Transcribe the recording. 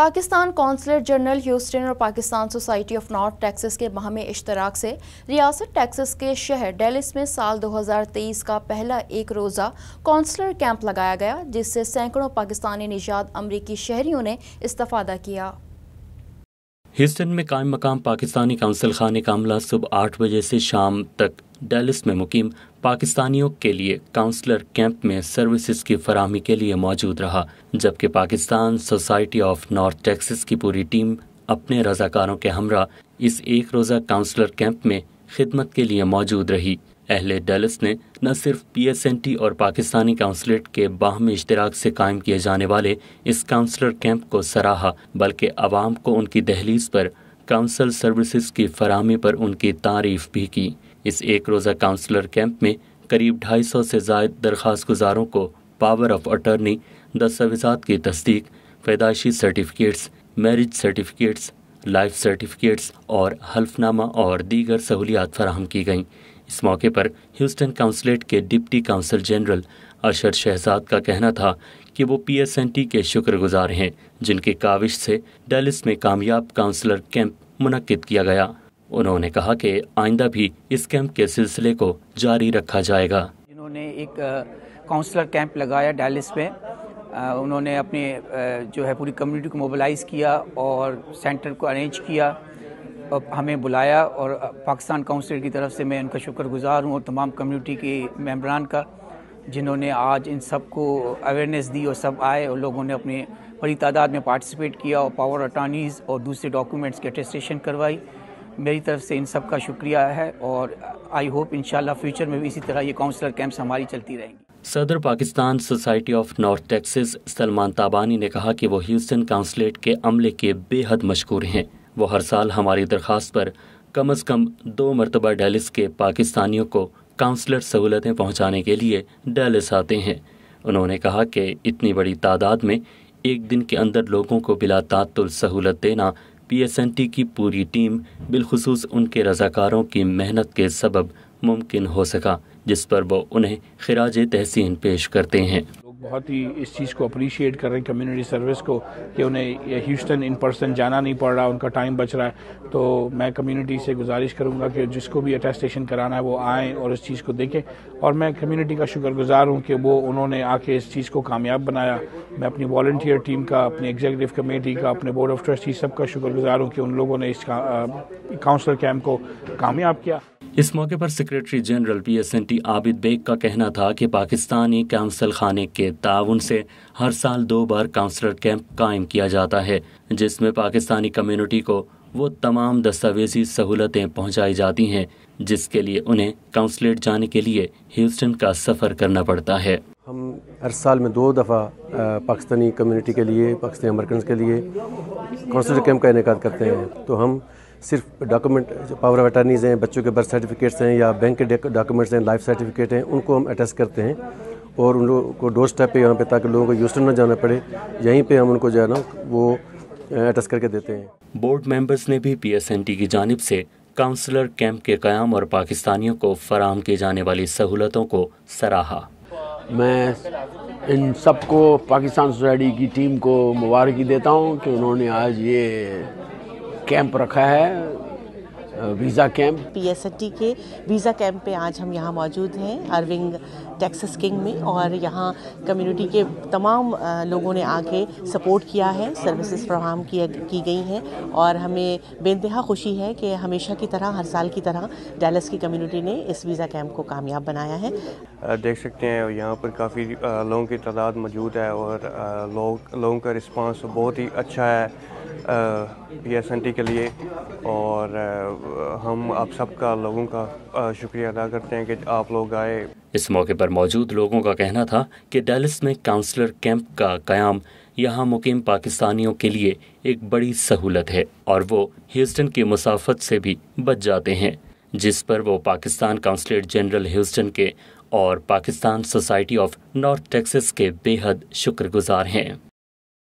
Pakistan councillor general Houston और Pakistan society of North Texas के माह में इश्तराक से रियासत टैक्सस के शहर डेलिस में साल 2023 का पहला एक रोज़ा कौंसलर कैंप लगाया गया जिससे सैकड़ों पाकिस्तानी निजात अमरीकी शहरीों ने इस्तफ़ादा किया ह्यूस्टन में कायम मकाम पाकिस्तानी काउंसिल खाने का अमला सुबह आठ बजे से शाम तक डेलिस में मुकीम पाकिस्तानियों के लिए काउंसलर कैंप में सर्विसेज की फरहमी के लिए मौजूद रहा जबकि Pakistan society of North Texas की पूरी टीम अपने रजाकारों के हमरा इस एक रोज़ा काउंसलर कैंप में खिदमत के लिए मौजूद रही अहले डलस ने न सिर्फ पीएसएनटी और पाकिस्तानी काउंसलेट के बाहमी इश्तराक से कायम किए जाने वाले इस काउंसलर कैंप को सराहा बल्कि अवाम को उनकी दहलीज पर काउंसल सर्विसेज की फरहमी पर उनकी तारीफ भी की इस एक रोज़ा काउंसलर कैंप में करीब ढाई सौ से जायद दरख्वास्त गुजारों को पावर ऑफ अटर्नी दस्तावेजात की तस्दीक पैदाइशी certificates marriage certificates life certificates और हल्फनामा और दीगर सहूलियात फराहम की गईं इस मौके पर ह्यूस्टन काउंसलेट के deputy consul general Arshad Shahzad का कहना था कि वो पीएसएनटी के शुक्रगुजार हैं जिनके काविश से डेलिस में कामयाब काउंसलर कैंप मुनद किया गया उन्होंने कहा कि आइंदा भी इस कैंप के सिलसिले को जारी रखा जाएगा इन्होंने एक काउंसलर कैंप लगाया डेलिस में उन्होंने अपने जो है पूरी कम्युनिटी को मोबिलाइज़ किया और सेंटर को अरेंज किया हमें बुलाया और पाकिस्तान काउंसिल की तरफ से मैं उनका शुक्रगुजार हूँ और तमाम कम्युनिटी के मेम्बरान का जिन्होंने आज इन सब को अवेयरनेस दी और सब आए और लोगों ने अपने बड़ी तादाद में पार्टिसिपेट किया और पावर अटानीज़ और दूसरे डॉक्यूमेंट्स के अटेस्टेशन करवाई मेरी तरफ से इन सब का शुक्रिया है और आई होप इन फ्यूचर में भी इसी तरह ये काउंसलर कैंप्स हमारी चलती रहेंगी सदर Pakistan society of north Texas Salman Tabani ने कहा कि वो ह्यूस्टन काउंसलेट के अमले के बेहद मशहूर हैं वो हर साल हमारी दरख्वास्त पर कम अज़ कम दो मरतबा डेलिस के पाकिस्तानियों को काउंसलर सहूलतें पहुँचाने के लिए डेलिस आते हैं उन्होंने कहा कि इतनी बड़ी तादाद में एक दिन के अंदर लोगों को बिला तातुल सहूलत देना पी एस एन टी की पूरी टीम बिलखसूस उनके रजाकारों की मेहनत के सबब मुमकिन हो सका जिस पर वो उन्हें खराज तहसीन पेश करते हैं बहुत ही इस चीज़ को अप्रिशिएट कर रहे हैं कम्युनिटी सर्विस को कि उन्हें ह्यूस्टन इन पर्सन जाना नहीं पड़ रहा उनका टाइम बच रहा है तो मैं कम्युनिटी से गुजारिश करूंगा कि जिसको भी अटेस्टेशन कराना है वो आएँ और इस चीज़ को देखें और मैं कम्युनिटी का शुक्रगुजार हूँ कि वो उन्होंने आके इस चीज़ को कामयाब बनाया मैं अपनी वॉल्टियर टीम का अपने एग्जीक्यूटिव कमेटी का अपने बोर्ड ऑफ ट्रस्टी सबका शुक्रगुजार हूँ कि उन लोगों ने इस काउंसलर कैम्प को कामयाब किया इस मौके पर secretary general T Abid Baig का कहना था कि पाकिस्तानी काउंसिल खाने के ताउन से हर साल दो बार काउंसलर कैंप कायम किया जाता है जिसमें पाकिस्तानी कम्युनिटी को वो तमाम दस्तावेजी सहूलतें पहुंचाई जाती हैं जिसके लिए उन्हें काउंसलेट जाने के लिए ह्यूस्टन का सफ़र करना पड़ता है हम हर साल में दो दफ़ा पाकिस्तानी कम्युनिटी के लिए पाकिस्तानी अमेरिकन के लिए काउंसलर कैंप का इनका करते हैं तो हम सिर्फ डॉक्यूमेंट पावर ऑफ अटर्नीज़ हैं बच्चों के बर्थ सर्टिफिकेट्स हैं या बैंक के डॉक्यूमेंट्स हैं लाइफ सर्टिफिकेट हैं उनको हम अटैच करते हैं और उन लोगों को डोर स्टेप पर यहाँ पर ताकि लोगों को यूस्टन ना जाना पड़े यहीं पर हम उनको जो है ना वो अटैच करके देते हैं बोर्ड मेंबर्स ने भी टी की जानब से काउंसलर कैंप के क्याम और पाकिस्तानियों को फराम की जाने वाली सहूलतों को सराहा मैं इन सबको पाकिस्तान सोसाइटी की टीम को मुबारक देता हूँ कि उन्होंने आज ये कैंप रखा है वीज़ा कैंप पीएसएटी के वीज़ा कैंप पे आज हम यहाँ मौजूद हैं अरविंग टेक्सस किंग में और यहाँ कम्युनिटी के तमाम लोगों ने आके सपोर्ट किया है सर्विसेज फ्राहम किया की गई हैं और हमें बेनतहा खुशी है कि हमेशा की तरह हर साल की तरह डैलस की कम्युनिटी ने इस वीज़ा कैंप को कामयाब बनाया है देख सकते हैं यहाँ पर काफ़ी लोगों की तादाद मौजूद है और लोगों का रिस्पॉन्स बहुत ही अच्छा है पी एस एन टी के लिए और हम आप सबका लोगों का शुक्रिया अदा करते हैं कि आप लोग आए इस मौके पर मौजूद लोगों का कहना था कि डेलिस में काउंसलर कैंप का क्याम यहाँ मुकीम पाकिस्तानियों के लिए एक बड़ी सहूलत है और वो ह्यूस्टन की मुसाफत से भी बच जाते हैं जिस पर वो पाकिस्तान काउंसलेट जनरल ह्यूस्टन के और Pakistan society of north Texas के बेहद शुक्रगुजार हैं